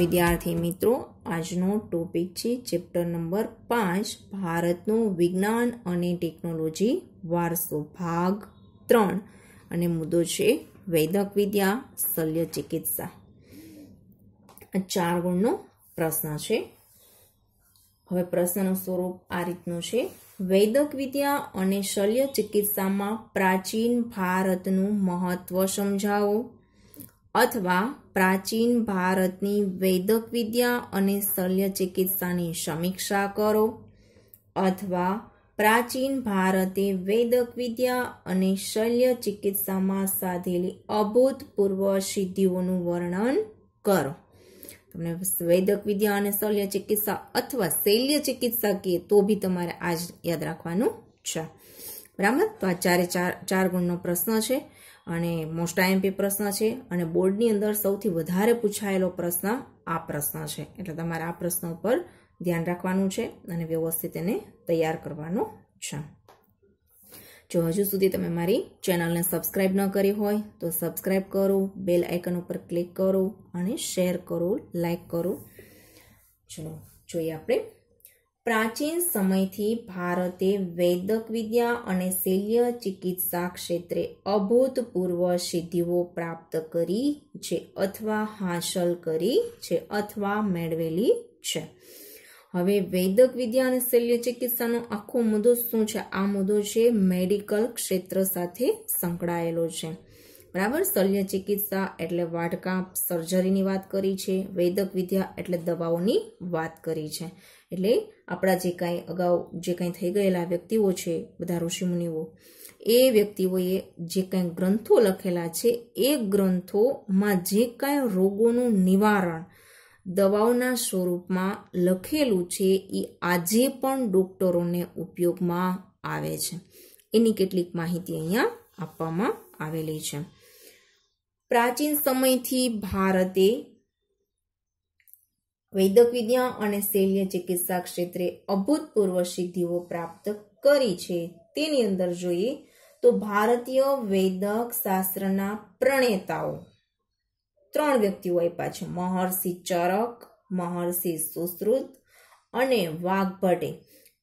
વિદ્યાર્થી મિત્રો આજનો ટોપિક છે ચેપ્ટર નંબર પાંચ ભારતનું વિજ્ઞાન અને ટેકનોલોજી વારસો ભાગ ત્રણ અને મુદ્દો છે વૈદક વિદ્યા શલ્ય ચિકિત્સા ચાર ગુણનો પ્રશ્ન છે હવે પ્રશ્નનું સ્વરૂપ આ રીતનું છે વૈદક વિદ્યા અને શલ્ય ચિકિત્સામાં પ્રાચીન ભારતનું મહત્વ સમજાવો અથવા પ્રાચીન ભારતની વૈદક વિદ્યા અને શલ્ય ચિકિત્સાની સમીક્ષા કરો અથવા પ્રાચીન ભારતે વૈદક વિદ્યા અને શલ્ય ચિકિત્સામાં સાધેલી અભૂતપૂર્વ સિદ્ધિઓનું વર્ણન કરો તમને વૈદક વિદ્યા અને શલ્ય ચિકિત્સા અથવા શૈલ્ય ચિકિત્સા કે તો બી તમારે આજ યાદ રાખવાનું છે બરાબર તો આ ચારે ચાર ચાર ગુણનો પ્રશ્ન છે અને મોસ્ટ આઈએમપી પ્રશ્ન છે અને બોર્ડની અંદર સૌથી વધારે પૂછાયેલો પ્રશ્ન આ પ્રશ્ન છે એટલે તમારે આ પ્રશ્ન ઉપર ધ્યાન રાખવાનું છે અને વ્યવસ્થિત એને તૈયાર કરવાનો છે જો હજુ સુધી તમે મારી ચેનલને સબસ્ક્રાઇબ ન કરી હોય તો સબસ્ક્રાઇબ કરો બેલ આઇકન ઉપર ક્લિક કરો અને શેર કરો લાઇક કરો ચલો જોઈએ આપણે પ્રાચીન સમયથી ભારતે વૈદક વિદ્યા અને શલ્ય ચિકિત્સા ક્ષેત્રે અભૂતપૂર્વ સિદ્ધિઓ પ્રાપ્ત કરી છે અથવા હાંસલ કરી છે અથવા મેળવેલી છે હવે વૈદક વિદ્યા અને શલ્ય ચિકિત્સાનો આખો મુદ્દો શું છે આ મુદ્દો છે મેડિકલ ક્ષેત્ર સાથે સંકળાયેલો છે બરાબર શલ્ય ચિકિત્સા એટલે વાટકા સર્જરીની વાત કરી છે વૈદક વિદ્યા એટલે દવાઓની વાત કરી છે એટલે આપણા જે કાંઈ અગાઉ જે કાંઈ થઈ ગયેલા વ્યક્તિઓ છે બધા ઋષિમુનિઓ એ વ્યક્તિઓએ જે કાંઈ ગ્રંથો લખેલા છે એ ગ્રંથોમાં જે કાંઈ રોગોનું નિવારણ દવાઓના સ્વરૂપમાં લખેલું છે એ આજે પણ ડૉક્ટરોને ઉપયોગમાં આવે છે એની કેટલીક માહિતી અહીંયા આપવામાં આવેલી છે પ્રાચીન સમયથી ભારતે વૈદક વિદ્યા અને શૈલ્ય ચિકિત્સા ક્ષેત્રે અભૂતપૂર્વ સિદ્ધિઓ પ્રાપ્ત કરી છે તેની અંદર જોઈએ તો ભારતીય વૈદક શાસ્ત્રના પ્રણેતાઓ ત્રણ વ્યક્તિઓ આપ્યા છે મહર્ષિ ચરક મહર્ષિ સુશ્રુત અને વાઘભટ્ટે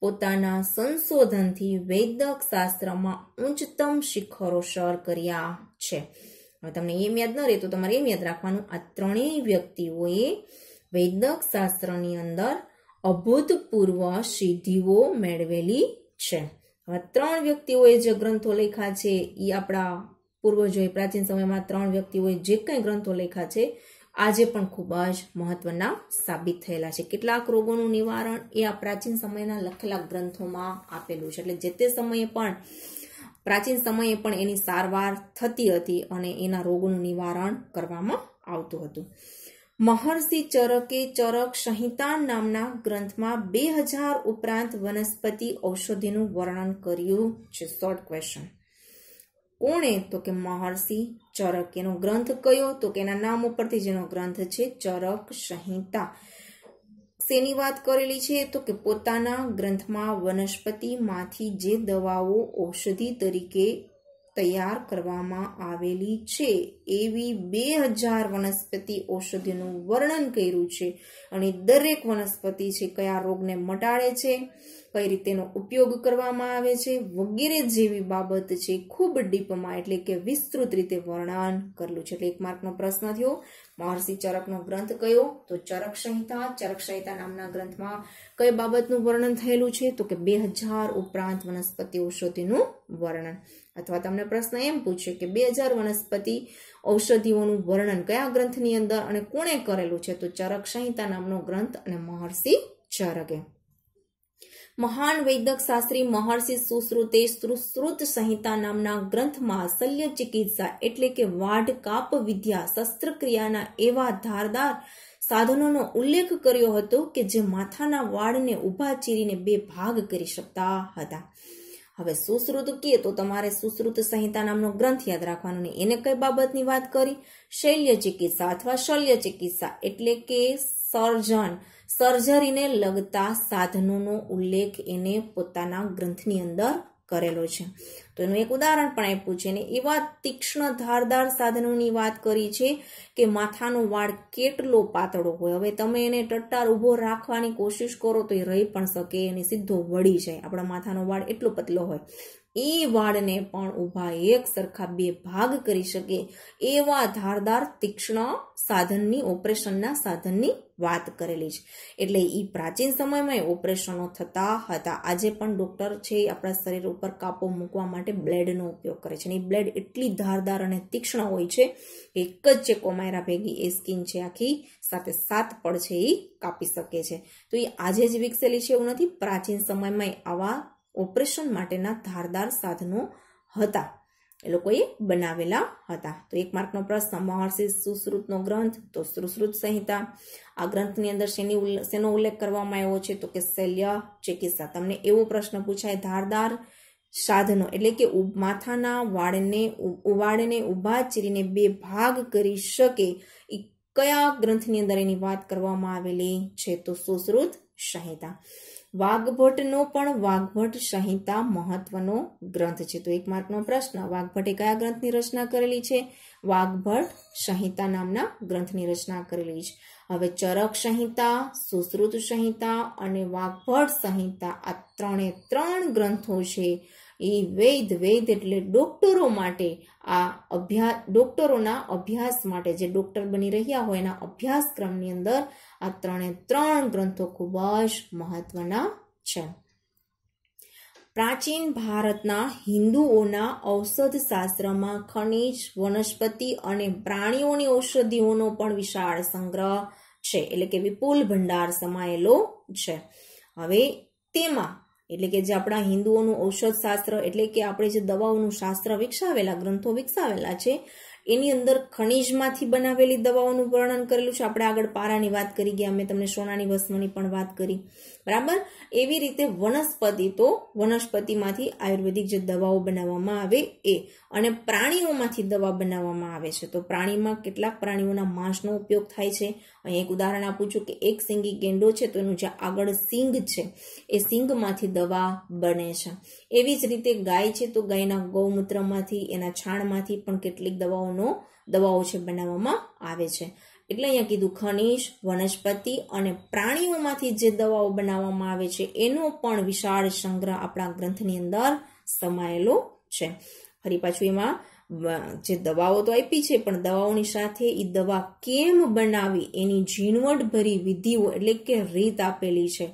પોતાના સંશોધનથી વૈદક શાસ્ત્રમાં ઉચ્ચતમ શિખરો સર કર્યા છે હવે તમને એમ યાદ ન રહે તો તમારે એમ યાદ રાખવાનું આ ત્રણેય વ્યક્તિઓએ વૈદક શાસ્ત્રની અંદર અભૂતપૂર્વ સિદ્ધિઓ મેળવેલી છે હવે ત્રણ વ્યક્તિઓએ જે ગ્રંથો લખ્યા છે એ આપણા પૂર્વજોએ પ્રાચીન સમયમાં ત્રણ વ્યક્તિઓએ જે કંઈ ગ્રંથો લખ્યા છે આજે પણ ખૂબ જ મહત્વના સાબિત થયેલા છે કેટલાક રોગોનું નિવારણ એ આ પ્રાચીન સમયના લખેલા ગ્રંથોમાં આપેલું છે એટલે જે તે સમયે પણ પ્રાચીન સમયે પણ એની સારવાર થતી હતી અને એના રોગોનું નિવારણ કરવામાં આવતું હતું મહર્ષિ ચરકે ચરક સંહિતા નામના ગ્રંથમાં બે હજાર ઉપરાંત વનસ્પતિ ઔષધિનું વર્ણન કર્યું છે શોર્ટ ક્વેશ્ચન કોણે તો કે મહર્ષિ ચરક એનો ગ્રંથ કયો તો કે એના નામ ઉપરથી જેનો ગ્રંથ છે ચરક સંહિતા શેની વાત કરેલી છે તો કે પોતાના ગ્રંથમાં વનસ્પતિમાંથી જે દવાઓ ઔષધિ તરીકે તૈયાર કરવામાં આવેલી છે એવી બે હજાર વનસ્પતિ ઔષધિનું વર્ણન કર્યું છે અને દરેક વનસ્પતિ છે કયા રોગને મટાડે છે કઈ રીતેનો ઉપયોગ કરવામાં આવે છે વગેરે જેવી બાબત છે ખૂબ ડીપમાં એટલે કે વિસ્તૃત રીતે વર્ણન કરેલું છે એટલે એક માર્કનો પ્રશ્ન થયો મહર્ષિ ચરકનો ગ્રંથ કયો તો ચરક સંહિતા ચરક સંહિતા નામના ગ્રંથમાં કઈ બાબતનું વર્ણન થયેલું છે તો કે બે હજાર ઉપરાંત વનસ્પતિ ઔષધિનું વર્ણન અથવા તમને પ્રશ્ન એમ પૂછ્યો કે બે હજાર વનસ્પતિ ઔષધિઓનું વર્ણન કયા ગ્રંથની અંદર અને કોણે કરેલું છે તો ચરક સંહિતા નામનો ગ્રંથ અને મહર્ષિ ચરકે મહાન વૈદક શાસ્ત્રી મહર્ષિ સુશ્રુતે સુશ્રુત સંહિતા નામના ગ્રંથમાં શલ્ય ચિકિત્સા એટલે કે વાઢ કાપ વિદ્યા શસ્ત્રક્રિયાના એવા ધારદાર સાધનોનો ઉલ્લેખ કર્યો હતો કે જે માથાના વાળને ઊભા ચીરીને બે ભાગ કરી શકતા હતા હવે સુશ્રુત કીએ તો તમારે સુશ્રુત સંહિતા નામનો ગ્રંથ યાદ રાખવાનો ને એને કઈ બાબતની વાત કરી શૈલ્ય ચિકિત્સા અથવા શલ્ય ચિકિત્સા એટલે કે સર્જન સર્જરીને લગતા સાધનોનો ઉલ્લેખ એને પોતાના ગ્રંથની અંદર કરેલો છે તો એનું એક ઉદાહરણ પણ આપ્યું છે અને એવા તીક્ષ્ણ ધારદાર સાધનોની વાત કરી છે કે માથાનો વાળ કેટલો પાતળો હોય હવે તમે એને ટટ્ટાર ઊભો રાખવાની કોશિશ કરો તો એ રહી પણ શકે એને સીધો વળી જાય આપણા માથાનો વાળ એટલો પતલો હોય એ વાળને પણ ઊભા એક સરખા બે ભાગ કરી શકે એવા ધારદાર તીક્ષ્ણ સાધનની ઓપરેશનના સાધનની વાત કરેલી છે એટલે એ પ્રાચીન સમયમાં ઓપરેશનો થતા હતા આજે પણ ડૉક્ટર છે આપણા શરીર ઉપર કાપો મૂકવા માટે બ્લેડનો ઉપયોગ કરે છે અને એ બ્લેડ એટલી ધારદાર અને તીક્ષ્ણ હોય છે એક જ જે કોમાયરા ભેગી એ સ્કીન છે આખી સાથે સાત પડ છે એ કાપી શકે છે તો એ આજે જ વિકસેલી છે એવું નથી પ્રાચીન સમયમાં આવા ઓપરેશન માટેના ધારદાર સાધનો હતા એ લોકોએ બનાવેલા હતા તો એક માર્કનો પ્રશ્ન મહર્ષિ સુશ્રુતનો ગ્રંથ તો સુશ્રુત સંહિતા આ ગ્રંથની અંદર શેની શેનો ઉલ્લેખ કરવામાં આવ્યો છે તો કે શૈલ્ય ચિકિત્સા તમને એવો પ્રશ્ન પૂછાય ધારદાર સાધનો એટલે કે માથાના વાળને ઉવાળને ઊભા ચીરીને બે ભાગ કરી શકે એ કયા ગ્રંથની અંદર એની વાત કરવામાં આવેલી છે તો સુશ્રુત સંહિતા વાઘભટ્ટનો પણ વાઘભટ્ટ સંહિતા મહત્વનો ગ્રંથ છે તો એક માર્કનો પ્રશ્ન વાઘભટ્ટે કયા ગ્રંથની રચના કરેલી છે વાઘભટ્ટ સંહિતા નામના ગ્રંથની રચના કરેલી છે હવે ચરક સંહિતા સુશ્રુત સંહિતા અને વાઘભટ્ટ સંહિતા આ ત્રણે ત્રણ ગ્રંથો છે એ વૈદ વૈદ એટલે ડોક્ટરો માટે આ અભ્યાસ ડોક્ટરોના અભ્યાસ માટે જે ડોક્ટર બની રહ્યા હોય એના અભ્યાસક્રમની અંદર આ ત્રણે ત્રણ ગ્રંથો ખૂબ જ મહત્વના છે પ્રાચીન ભારતના હિન્દુઓના ઔષધશાસ્ત્રમાં ખનિજ વનસ્પતિ અને પ્રાણીઓની ઔષધિઓનો પણ વિશાળ સંગ્રહ છે એટલે કે વિપુલ ભંડાર સમાયેલો છે હવે તેમાં એટલે કે જે આપણા હિન્દુઓનું ઔષધ શાસ્ત્ર એટલે કે આપણે જે દવાઓનું શાસ્ત્ર વિકસાવેલા ગ્રંથો વિકસાવેલા છે એની અંદર ખનિજમાંથી બનાવેલી દવાઓનું વર્ણન કરેલું છે આપણે આગળ પારાની વાત કરી ગયા મેં તમને સોનાની વસ્તુની પણ વાત કરી બરાબર એવી રીતે વનસ્પતિ તો વનસ્પતિમાંથી આયુર્વેદિક જે દવાઓ બનાવવામાં આવે એ અને પ્રાણીઓમાંથી દવા બનાવવામાં આવે છે તો પ્રાણીમાં કેટલાક પ્રાણીઓના માંસનો ઉપયોગ થાય છે અહીં એક ઉદાહરણ આપું છું કે એક સિંગી ગેંડો છે તો એનું જે આગળ સિંગ છે એ સિંગમાંથી દવા બને છે એવી જ રીતે ગાય છે તો ગાયના ગૌમૂત્રમાંથી એના છાણમાંથી પણ કેટલીક દવાઓનો દવાઓ છે બનાવવામાં આવે છે એટલે અહીંયા કીધું ખનિજ વનસ્પતિ અને પ્રાણીઓમાંથી જે દવાઓ બનાવવામાં આવે છે એનો પણ વિશાળ સંગ્રહ આપણા ગ્રંથની અંદર સમાયેલો છે ફરી પાછું એમાં જે દવાઓ તો આપી છે પણ દવાઓની સાથે એ દવા કેમ બનાવી એની ઝીણવટ ભરી વિધિઓ એટલે કે રીત આપેલી છે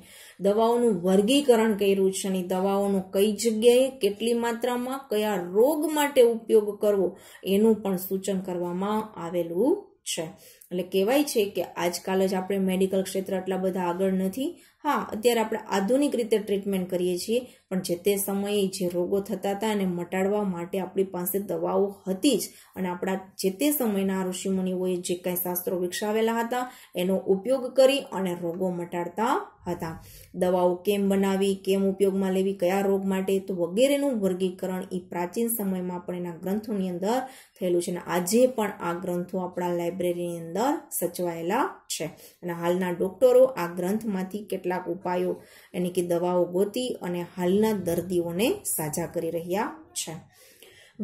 દવાઓનું વર્ગીકરણ કર્યું છે અને દવાઓનો કઈ જગ્યાએ કેટલી માત્રામાં કયા રોગ માટે ઉપયોગ કરવો એનું પણ સૂચન કરવામાં આવેલું છે એટલે કહેવાય છે કે આજકાલ જ આપણે મેડિકલ ક્ષેત્ર આટલા બધા આગળ નથી હા અત્યારે આપણે આધુનિક રીતે ટ્રીટમેન્ટ કરીએ છીએ પણ જે તે સમયે જે રોગો થતા હતા એને મટાડવા માટે આપણી પાસે દવાઓ હતી જ અને આપણા જે તે સમયના ઋષિમુનિઓએ જે કાંઈ શાસ્ત્રો વિકસાવેલા હતા એનો ઉપયોગ કરી અને રોગો મટાડતા હતા દવાઓ કેમ બનાવી કેમ ઉપયોગમાં લેવી કયા રોગ માટે તો વગેરેનું વર્ગીકરણ એ પ્રાચીન સમયમાં પણ એના ગ્રંથોની અંદર થયેલું છે અને આજે પણ આ ગ્રંથો આપણા લાઇબ્રેરીની અંદર સચવાયેલા છે અને હાલના ડોક્ટરો આ ગ્રંથમાંથી કેટલાક ઉપાયો એની કે દવાઓ ગોતી અને હાલના કોવિડના દર્દીઓને સાજા કરી રહ્યા છે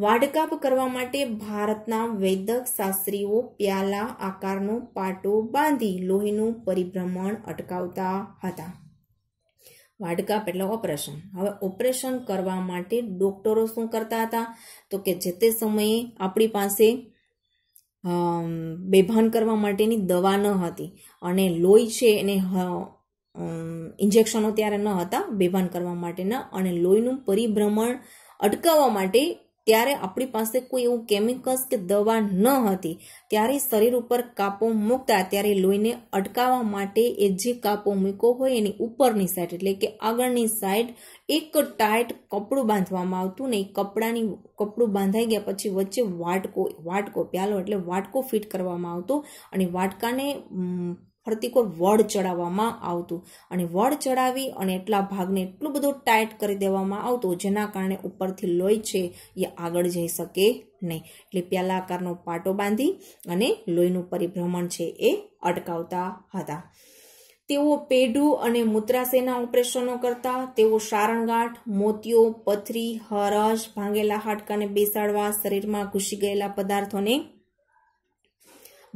વાડકાપ કરવા માટે ભારતના વૈદક શાસ્ત્રીઓ પ્યાલા આકારનો પાટો બાંધી લોહીનું પરિભ્રમણ અટકાવતા હતા વાડકાપ એટલે ઓપરેશન હવે ઓપરેશન કરવા માટે ડોક્ટરો શું કરતા હતા તો કે જે તે સમયે આપણી પાસે બેભાન કરવા માટેની દવા ન હતી અને લોહી છે એને ઇન્જેક્શનો ત્યારે ન હતા બેભાન કરવા માટેના અને લોહીનું પરિભ્રમણ અટકાવવા માટે ત્યારે આપણી પાસે કોઈ એવું કેમિકલ્સ કે દવા ન હતી ત્યારે શરીર ઉપર કાપો મૂકતા ત્યારે લોહીને અટકાવવા માટે એ જે કાપો મૂકો હોય એની ઉપરની સાઈડ એટલે કે આગળની સાઈડ એક ટાઈટ કપડું બાંધવામાં આવતું ને કપડાની કપડું બાંધાઈ ગયા પછી વચ્ચે વાટકો વાટકો પ્યાલો એટલે વાટકો ફિટ કરવામાં આવતો અને વાટકાને ફરતી વડ ચડાવવામાં આવતું અને વડ ચડાવી અને એટલા ભાગને એટલું બધું ટાઈટ કરી દેવામાં આવતું જેના કારણે ઉપરથી લોહી છે એ આગળ જઈ શકે નહીં એટલે પ્યાલા આકારનો પાટો બાંધી અને લોહીનું પરિભ્રમણ છે એ અટકાવતા હતા તેઓ પેઢું અને મૂત્રાશયના ઓપરેશનો કરતા તેઓ સારણગાંઠ મોતિયો પથરી હરસ ભાંગેલા હાડકાને બેસાડવા શરીરમાં ઘૂસી ગયેલા પદાર્થોને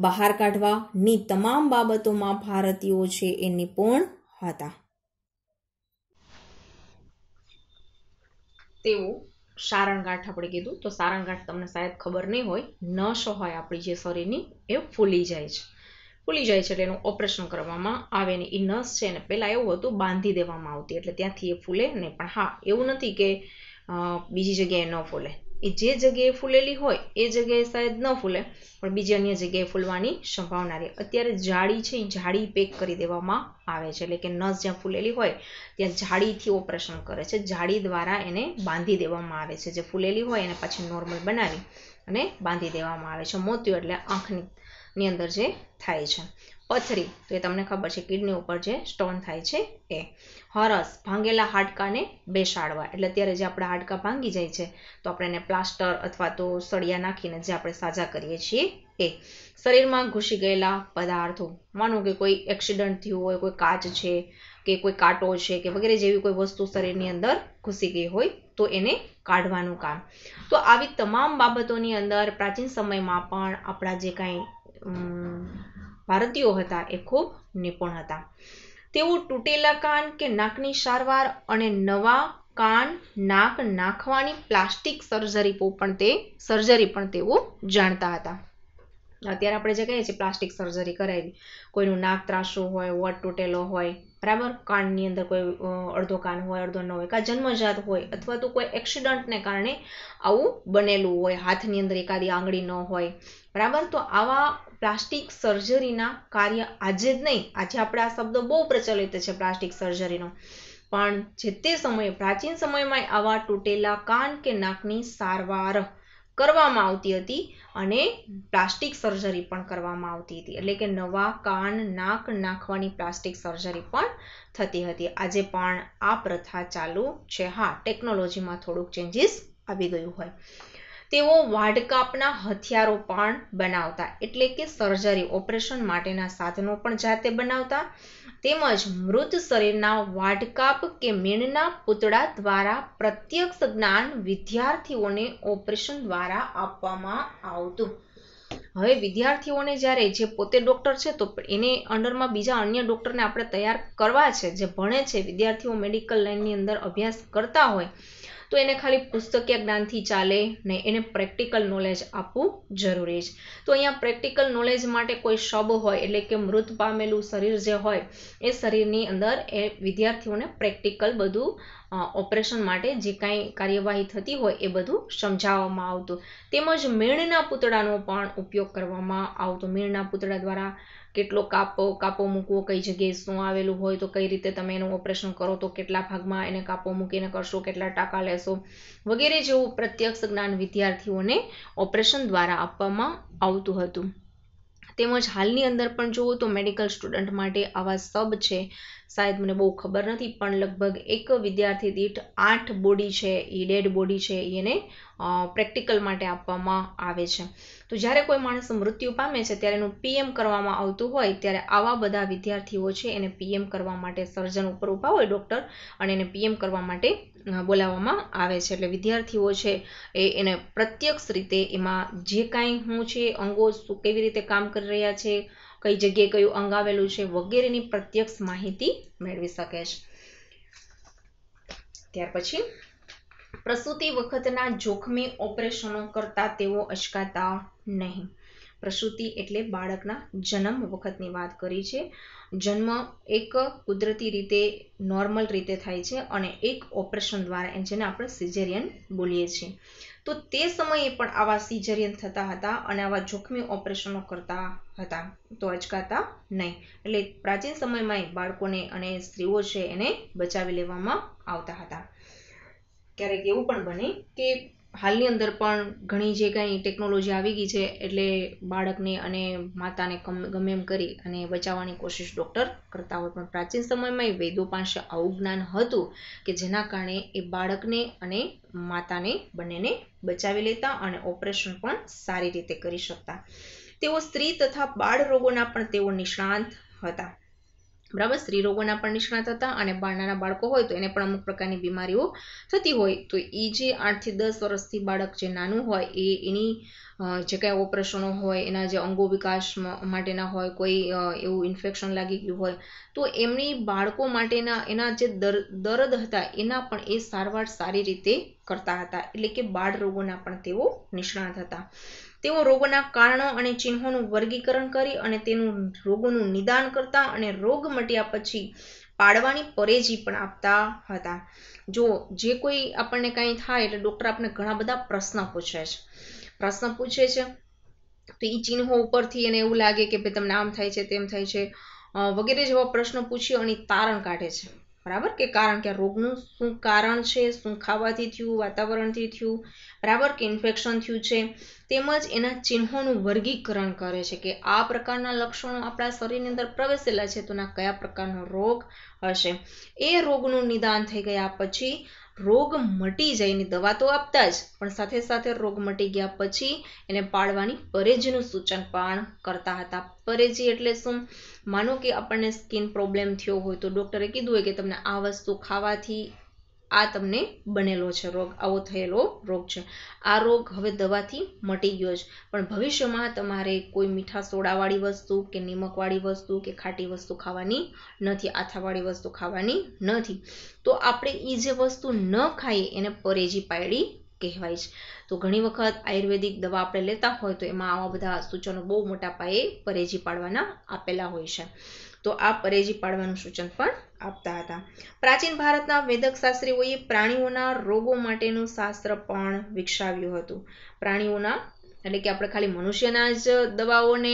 બહાર કાઢવાની તમામ બાબતોમાં ભારતીયો છે એ નિપુણ હતા તેવું સારણગાંઠ આપણે કીધું તો સારણગાંઠ તમને શાયદ ખબર નહીં હોય નસો હોય આપણી જે શરીરની એ ફૂલી જાય છે ફૂલી જાય છે એટલે એનું ઓપરેશન કરવામાં આવે ને એ નસ છે ને પહેલાં એવું હતું બાંધી દેવામાં આવતી એટલે ત્યાંથી એ ફૂલે નહીં પણ હા એવું નથી કે બીજી જગ્યાએ ન ફૂલે એ જે જગ્યાએ ફૂલેલી હોય એ જગ્યાએ શાયદ ન ફૂલે પણ બીજી અન્ય જગ્યાએ ફૂલવાની સંભાવના રહે અત્યારે જાળી છે એ જાળી પેક કરી દેવામાં આવે છે એટલે કે નસ જ્યાં ફૂલેલી હોય ત્યાં જાળીથી ઓપરેશન કરે છે જાળી દ્વારા એને બાંધી દેવામાં આવે છે જે ફૂલેલી હોય એને પછી નોર્મલ બનાવી અને બાંધી દેવામાં આવે છે મોતિયો એટલે આંખની ની અંદર જે થાય છે પથરી તો એ તમને ખબર છે કિડની ઉપર જે સ્ટોન થાય છે એ હરસ ભાંગેલા હાડકાને બેસાડવા એટલે ત્યારે જે આપણા હાડકા ભાંગી જાય છે તો આપણે એને પ્લાસ્ટર અથવા તો સળિયા નાખીને જે આપણે સાજા કરીએ છીએ એ શરીરમાં ઘૂસી ગયેલા પદાર્થો માનો કે કોઈ એક્સિડન્ટ થયું હોય કોઈ કાચ છે કે કોઈ કાંટો છે કે વગેરે જેવી કોઈ વસ્તુ શરીરની અંદર ઘૂસી ગઈ હોય તો એને કાઢવાનું કામ તો આવી તમામ બાબતોની અંદર પ્રાચીન સમયમાં પણ આપણા જે કાંઈ ભારતીયો હતા એ ખૂબ નિપુણ હતા તેઓ તૂટેલા કાન કે નાકની સારવાર અને નવા કાન નાક નાખવાની પ્લાસ્ટિક સર્જરી પણ તે સર્જરી પણ તેઓ જાણતા હતા અત્યારે આપણે જે કહીએ છીએ પ્લાસ્ટિક સર્જરી કરાવી કોઈનું નાક ત્રાસું હોય વટ તૂટેલો હોય બરાબર કાનની અંદર કોઈ અડધો કાન હોય અડધો ન હોય કાં જન્મજાત હોય અથવા તો કોઈ એક્સિડન્ટને કારણે આવું બનેલું હોય હાથની અંદર એકાદી આંગળી ન હોય બરાબર તો આવા પ્લાસ્ટિક સર્જરીના કાર્ય આજે જ નહીં આજે આપણે આ શબ્દ બહુ પ્રચલિત છે પ્લાસ્ટિક સર્જરીનો પણ જે તે સમયે પ્રાચીન સમયમાં આવા તૂટેલા કાન કે નાકની સારવાર કરવામાં આવતી હતી અને પ્લાસ્ટિક સર્જરી પણ કરવામાં આવતી હતી એટલે કે નવા કાન નાક નાખવાની પ્લાસ્ટિક સર્જરી પણ થતી હતી આજે પણ આ પ્રથા ચાલુ છે હા ટેકનોલોજીમાં થોડુંક ચેન્જીસ આવી ગયું હોય તેઓ વાડકાપના હથિયારો પણ બનાવતા એટલે કે સર્જરી ઓપરેશન માટેના સાધનો પણ જાતે બનાવતા તેમજ મૃત શરીરના વાડકાપ કે મીણના પૂતળા દ્વારા પ્રત્યક્ષ જ્ઞાન વિદ્યાર્થીઓને ઓપરેશન દ્વારા આપવામાં આવતું હવે વિદ્યાર્થીઓને જ્યારે જે પોતે ડૉક્ટર છે તો એને અંડરમાં બીજા અન્ય ડૉક્ટરને આપણે તૈયાર કરવા છે જે ભણે છે વિદ્યાર્થીઓ મેડિકલ લાઇનની અંદર અભ્યાસ કરતા હોય તો એને ખાલી પુસ્તકીય જ્ઞાનથી ચાલે ને એને પ્રેક્ટિકલ નોલેજ આપવું જરૂરી છે તો અહીંયા પ્રેક્ટિકલ નોલેજ માટે કોઈ શબ હોય એટલે કે મૃત પામેલું શરીર જે હોય એ શરીરની અંદર એ વિદ્યાર્થીઓને પ્રેક્ટિકલ બધું ઓપરેશન માટે જે કાંઈ કાર્યવાહી થતી હોય એ બધું સમજાવવામાં આવતું તેમજ મીણના પૂતળાનો પણ ઉપયોગ કરવામાં આવતો મીણના પૂતળા દ્વારા કેટલો કાપો કાપો મૂકવો કઈ જગ્યાએ શું આવેલું હોય તો કઈ રીતે તમે એનું ઓપરેશન કરો તો કેટલા ભાગમાં એને કાપો મૂકીને કરશો કેટલા ટાકા લેશો વગેરે જેવું પ્રત્યક્ષ જ્ઞાન વિદ્યાર્થીઓને ઓપરેશન દ્વારા આપવામાં આવતું હતું તેમજ હાલની અંદર પણ જુઓ તો મેડિકલ સ્ટુડન્ટ માટે આવા સબ છે શાયદ મને બહુ ખબર નથી પણ લગભગ એક વિદ્યાર્થી દીઠ આઠ બોડી છે એ ડેડ બોડી છે એને પ્રેક્ટિકલ માટે આપવામાં આવે છે તો જ્યારે કોઈ માણસ મૃત્યુ પામે છે ત્યારે એનું પીએમ કરવામાં આવતું હોય ત્યારે આવા બધા વિદ્યાર્થીઓ છે એને પીએમ કરવા માટે સર્જન ઉપર ઊભા હોય ડૉક્ટર અને એને પીએમ કરવા માટે બોલાવવામાં આવે છે એટલે વિદ્યાર્થીઓ છે એ એને પ્રત્યક્ષ રીતે એમાં જે કાંઈ હું છે અંગો શું કેવી રીતે કામ કરી રહ્યા છે કઈ જગ્યાએ કયું અંગ આવેલું છે વગેરેની પ્રત્યક્ષ માહિતી મેળવી શકે છે ત્યાર પછી પ્રસૂતિ વખતના જોખમી ઓપરેશનો કરતા તેઓ અચકાતા નહીં પ્રસૂતિ એટલે બાળકના જન્મ વખતની વાત કરી છે જન્મ એક કુદરતી રીતે નોર્મલ રીતે થાય છે અને એક ઓપરેશન દ્વારા જેને આપણે સિઝેરિયન બોલીએ છીએ તો તે સમયે પણ આવા સિઝેરિયન થતા હતા અને આવા જોખમી ઓપરેશનો કરતા હતા તો અચકાતા નહીં એટલે પ્રાચીન સમયમાં બાળકોને અને સ્ત્રીઓ છે એને બચાવી લેવામાં આવતા હતા ક્યારેક એવું પણ બને કે હાલની અંદર પણ ઘણી જે કાંઈ ટેકનોલોજી આવી ગઈ છે એટલે બાળકને અને માતાને ગમે એમ કરી અને બચાવવાની કોશિશ ડૉક્ટર કરતા હોય પણ પ્રાચીન સમયમાં એ વેદો પાસે આવું જ્ઞાન હતું કે જેના કારણે એ બાળકને અને માતાને બંનેને બચાવી લેતા અને ઓપરેશન પણ સારી રીતે કરી શકતા તેઓ સ્ત્રી તથા બાળ રોગોના પણ તેઓ નિષ્ણાંત હતા બરાબર સ્ત્રી રોગોના પણ નિષ્ણાત હતા અને નાના બાળકો હોય તો એને પણ અમુક પ્રકારની બીમારીઓ થતી હોય તો એ જે આઠથી દસ વર્ષથી બાળક જે નાનું હોય એ એની જે કાંઈ ઓપરેશનો હોય એના જે અંગો વિકાસ માટેના હોય કોઈ એવું ઇન્ફેક્શન લાગી ગયું હોય તો એમની બાળકો માટેના એના જે દર દર્દ હતા એના પણ એ સારવાર સારી રીતે કરતા હતા એટલે કે બાળ રોગોના પણ તેઓ નિષ્ણાત હતા તેઓ રોગોના કારણો અને ચિહ્નોનું વર્ગીકરણ કરી અને તેનું રોગોનું નિદાન કરતા અને રોગ મટ્યા પછી પાડવાની પરેજી પણ આપતા હતા જો જે કોઈ આપણને કાંઈ થાય એટલે ડૉક્ટર આપણને ઘણા બધા પ્રશ્ન પૂછે છે પ્રશ્ન પૂછે છે તો એ ચિહ્નો ઉપરથી એને એવું લાગે કે ભાઈ તમને આમ થાય છે તેમ થાય છે વગેરે જેવા પ્રશ્નો પૂછી અને તારણ કાઢે છે બરાબર કે કારણ કે રોગનું શું કારણ છે શું ખાવાથી થયું વાતાવરણથી થયું બરાબર કે ઇન્ફેક્શન થયું છે તેમજ એના ચિહ્નોનું વર્ગીકરણ કરે છે કે આ પ્રકારના લક્ષણો આપણા શરીરની અંદર પ્રવેશેલા છે તો કયા પ્રકારનો રોગ હશે એ રોગનું નિદાન થઈ ગયા પછી રોગ મટી જાય એની દવા તો આપતા જ પણ સાથે સાથે રોગ મટી ગયા પછી એને પાળવાની પરેજીનું સૂચન પણ કરતા હતા પરેજી એટલે શું માનો કે આપણને સ્કિન પ્રોબ્લેમ થયો હોય તો ડૉક્ટરે કીધું હોય કે તમને આ વસ્તુ ખાવાથી આ તમને બનેલો છે રોગ આવો થયેલો રોગ છે આ રોગ હવે દવાથી મટી ગયો છે પણ ભવિષ્યમાં તમારે કોઈ મીઠા સોડાવાળી વસ્તુ કે નિમકવાળી વસ્તુ કે ખાટી વસ્તુ ખાવાની નથી આથાવાળી વસ્તુ ખાવાની નથી તો આપણે એ જે વસ્તુ ન ખાઈએ એને પરેજી પાડી કહેવાય છે તો ઘણી વખત આયુર્વેદિક દવા આપણે લેતા હોય તો એમાં આવા બધા સૂચનો બહુ મોટા પાયે પરેજી પાડવાના આપેલા હોય છે તો આ પરેજી પાડવાનું સૂચન પણ આપતા હતા પ્રાચીન ભારતના વેદક શાસ્ત્રીઓએ પ્રાણીઓના રોગો માટેનું શાસ્ત્ર પણ વિકસાવ્યું હતું પ્રાણીઓના એટલે કે આપણે ખાલી મનુષ્યના જ દવાઓને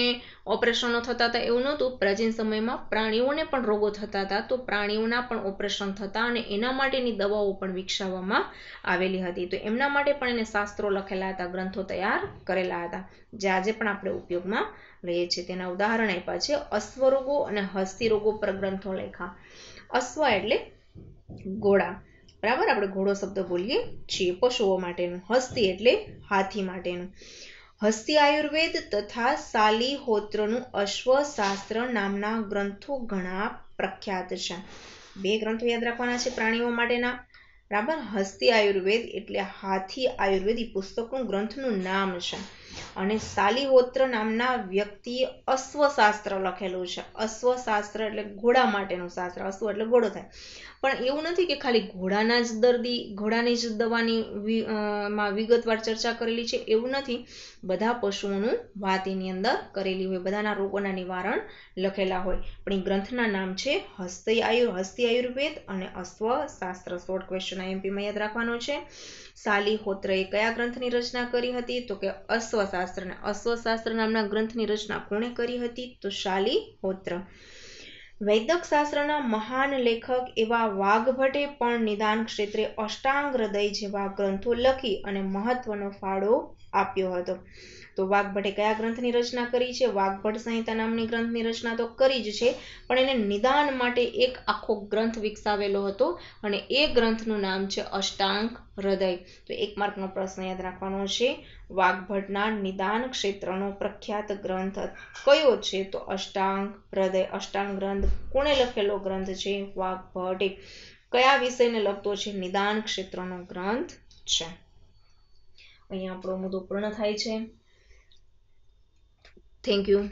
ઓપરેશનો થતા હતા એવું નહોતું પ્રાચીન સમયમાં પ્રાણીઓને પણ રોગો થતા હતા તો પ્રાણીઓના પણ ઓપરેશન થતા અને એના માટેની દવાઓ પણ વિકસાવવામાં આવેલી હતી તો એમના માટે પણ એને શાસ્ત્રો લખેલા હતા ગ્રંથો તૈયાર કરેલા હતા જે આજે પણ આપણે ઉપયોગમાં લઈએ છીએ તેના ઉદાહરણ આપ્યા છે અશ્વરોગો અને હસ્તિરોગો પર ગ્રંથો લેખા અશ્વ એટલે ઘોડા બરાબર આપણે ઘોડો શબ્દ બોલીએ છીએ પશુઓ માટેનું હસ્તી એટલે હાથી માટેનું હસ્તી આયુર્વેદ તથા સાલિહોત્રનું અશ્વશાસ્ત્ર નામના ગ્રંથો ઘણા પ્રખ્યાત છે બે ગ્રંથો યાદ રાખવાના છે પ્રાણીઓ માટેના બરાબર હસ્તી આયુર્વેદ એટલે હાથી આયુર્વેદ પુસ્તકનું ગ્રંથનું નામ છે અને સાલિહોત્ર નામના વ્યક્તિએ અશ્વશાસ્ત્ર લખેલું છે અશ્વશાસ્ત્ર એટલે ઘોડા માટેનું શાસ્ત્ર અશ્વ એટલે ઘોડો થાય પણ એવું નથી કે ખાલી ઘોડાના જ દર્દી ઘોડાની જ દવાની માં વિગતવાર ચર્ચા કરેલી છે એવું નથી બધા પશુઓનું વાત એની અંદર કરેલી હોય બધાના રોગોના નિવારણ લખેલા હોય પણ એ ગ્રંથના નામ છે હસ્ત આયુ હસ્તી આયુર્વેદ અને અશ્વશાસ્ત્ર શાસ્ત્ર સોળ ક્વેશ્ચન આઈએમપીમાં યાદ રાખવાનો છે સાલી હોત્રએ કયા ગ્રંથની રચના કરી હતી તો કે અશ્વશાસ્ત્ર ને અશ્વશાસ્ત્ર નામના ગ્રંથની રચના કોણે કરી હતી તો શાલી હોત્ર વૈદક શાસ્ત્રના મહાન લેખક એવા વાઘભટ્ટે પણ નિદાન ક્ષેત્રે અષ્ટાંગ હૃદય જેવા ગ્રંથો લખી અને મહત્વનો ફાળો આપ્યો હતો તો વાઘભટ્ટે કયા ગ્રંથની રચના કરી છે વાઘભટ્ટ સંહિતા નામની ગ્રંથની રચના તો કરી જ છે પણ એને નિદાન માટે એક આખો ગ્રંથ વિકસાવેલો હતો અને એ ગ્રંથનું નામ છે અષ્ટાંક હૃદય તો એક માર્કનો પ્રશ્ન યાદ રાખવાનો છે વાઘભટ્ટના નિદાન ક્ષેત્રનો પ્રખ્યાત ગ્રંથ કયો છે તો અષ્ટાંક હૃદય અષ્ટાંગ ગ્રંથ કોણે લખેલો ગ્રંથ છે વાઘભટ્ટે કયા વિષયને લગતો છે નિદાન ક્ષેત્રનો ગ્રંથ છે અહીંયા આપણો મુદ્દો પૂર્ણ થાય છે Thank you.